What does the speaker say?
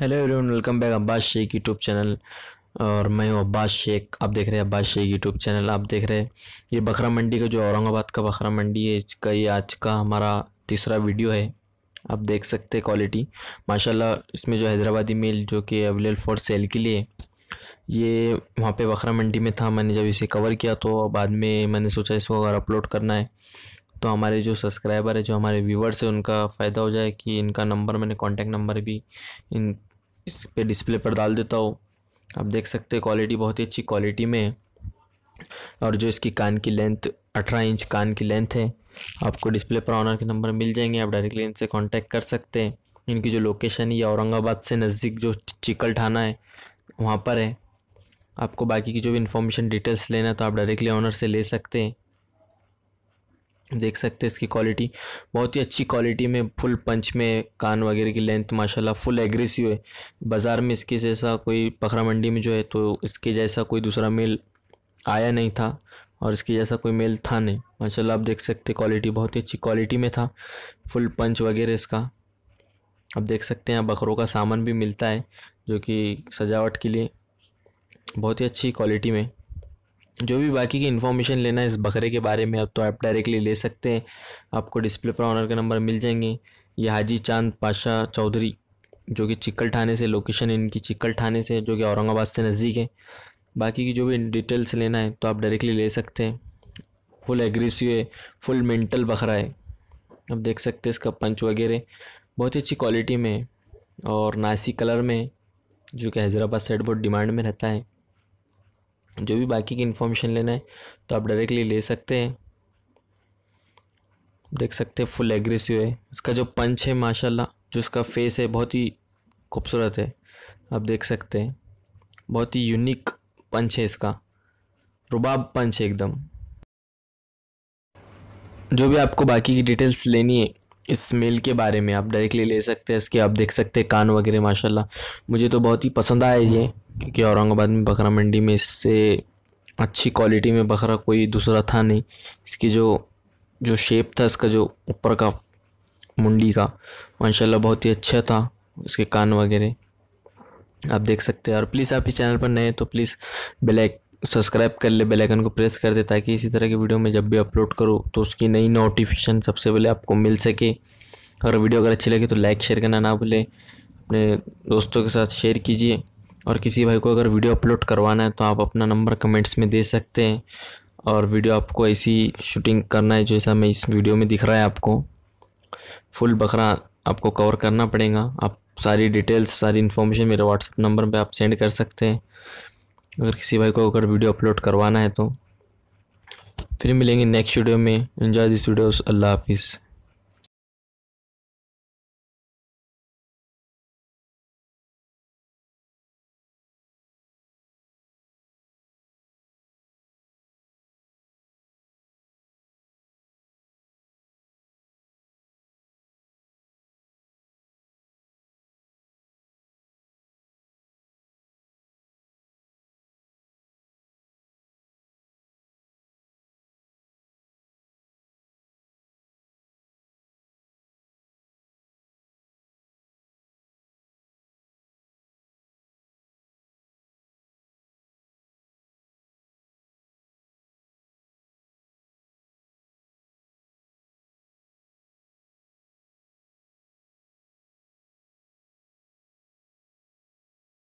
hello everyone welcome back Abbas Sheikh YouTube channel और मैं हूँ अब्बास शेख आप देख रहे हैं अब्बास शेख यूट्यूब चैनल आप देख रहे हैं ये बकरा मंडी का जो औरंगाबाद का बकरा मंडी है इसका ये आज का हमारा तीसरा वीडियो है आप देख सकते हैं क्वालिटी माशाल्लाह इसमें जो हैदराबादी मेल जो कि अवेलेबल फॉर सेल के लिए ये वहाँ पर बकरा मंडी में था मैंने जब इसे कवर किया तो बाद में मैंने सोचा इसको अगर अपलोड करना है तो हमारे जो सब्सक्राइबर है जो हमारे व्यूवर्स है उनका फ़ायदा हो जाए कि इनका नंबर मैंने कॉन्टैक्ट नंबर भी इन इस पर डिस्प्ले पर डाल देता हूँ आप देख सकते हैं क्वालिटी बहुत ही अच्छी क्वालिटी में है और जो इसकी कान की लेंथ अठारह इंच कान की लेंथ है आपको डिस्प्ले पर ऑनर के नंबर मिल जाएंगे आप डायरेक्टली इनसे कांटेक्ट कर सकते हैं इनकी जो लोकेशन है ये औरंगाबाद से नज़दीक जो चिकल ठाना है वहाँ पर है आपको बाकी की जो भी इन्फॉर्मेशन डिटेल्स लेना तो आप डायरेक्टली ऑनर से ले सकते हैं देख सकते हैं इसकी क्वालिटी बहुत ही अच्छी क्वालिटी में फुल पंच में कान वगैरह की लेंथ माशाल्लाह फुल एग्रेसिव है बाज़ार में इसके जैसा कोई पखरा मंडी में जो है तो इसके जैसा कोई दूसरा मेल आया नहीं था और इसके जैसा कोई मेल था नहीं माशाल्लाह आप देख सकते क्वालिटी बहुत ही अच्छी क्वालिटी में था फुल पंच वगैरह इसका आप देख सकते हैं बकरों का सामान भी मिलता है जो कि सजावट के लिए बहुत ही अच्छी क्वालिटी में जो भी बाकी की इन्फॉर्मेशन लेना है इस बकरे के बारे में अब तो आप डायरेक्टली ले सकते हैं आपको डिस्प्ले पर ऑनर का नंबर मिल जाएंगे ये हाजी चांद पाशा चौधरी जो कि चिक्कल ठाने से लोकेशन इनकी चिक्कल ठाने से जो कि औरंगाबाद से नज़दीक है बाकी की जो भी डिटेल्स लेना है तो आप डायरेक्टली ले सकते हैं फुल एग्रेसिव है फुल मेंटल बकरा है आप देख सकते हैं इसका पंच वगैरह बहुत ही अच्छी क्वालिटी में है और नासी कलर में जो कि हैदराबाद साइड बहुत डिमांड में रहता है जो भी बाकी की इन्फॉर्मेशन लेना है तो आप डायरेक्टली ले सकते हैं देख सकते हैं फुल एग्रेसिव है इसका जो पंच है माशाल्लाह जो इसका फेस है बहुत ही खूबसूरत है आप देख सकते हैं बहुत ही यूनिक पंच है इसका रुबाब पंच है एकदम जो भी आपको बाकी की डिटेल्स लेनी है स्मेल के बारे में आप डायरेक्टली ले सकते हैं इसके आप देख सकते हैं कान वगैरह माशाल्लाह मुझे तो बहुत ही पसंद आया ये क्योंकि औरंगाबाद में बकरा मंडी में इससे अच्छी क्वालिटी में बकरा कोई दूसरा था नहीं इसकी जो जो शेप था इसका जो ऊपर का मुंडी का माशाल्लाह बहुत ही अच्छा था उसके कान वगैरह आप देख सकते हैं और प्लीज़ आप इस चैनल पर नए तो प्लीज़ ब्लैक सब्सक्राइब कर ले बेल आइकन को प्रेस कर दे ताकि इसी तरह की वीडियो में जब भी अपलोड करो तो उसकी नई नोटिफिकेशन सबसे पहले आपको मिल सके और वीडियो अगर अच्छी लगे तो लाइक शेयर करना ना भूलें अपने दोस्तों के साथ शेयर कीजिए और किसी भाई को अगर वीडियो अपलोड करवाना है तो आप अपना नंबर कमेंट्स में दे सकते हैं और वीडियो आपको ऐसी शूटिंग करना है जैसा मैं इस वीडियो में दिख रहा है आपको फुल बकरा आपको कवर करना पड़ेगा आप सारी डिटेल्स सारी इन्फॉर्मेशन मेरे व्हाट्सअप नंबर पे आप सेंड कर सकते हैं अगर किसी भाई को अगर वीडियो अपलोड करवाना है तो फिर मिलेंगे नेक्स्ट वीडियो में एंजॉय दिस वीडियोस अल्लाह हाफिज़